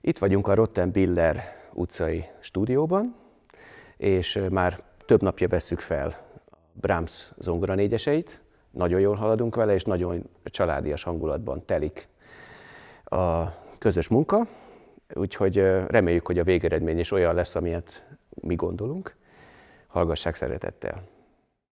Itt vagyunk a Rottenbiller utcai stúdióban, és már több napja veszük fel a Brahms zongora négyeseit. Nagyon jól haladunk vele, és nagyon családias hangulatban telik a közös munka. Úgyhogy reméljük, hogy a végeredmény is olyan lesz, amilyet mi gondolunk. Hallgassák szeretettel!